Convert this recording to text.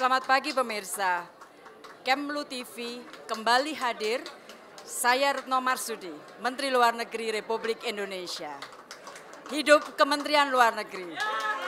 Selamat pagi pemirsa. Kemlu TV kembali hadir. Saya Retno Marsudi, Menteri Luar Negeri Republik Indonesia. Hidup Kementerian Luar Negeri.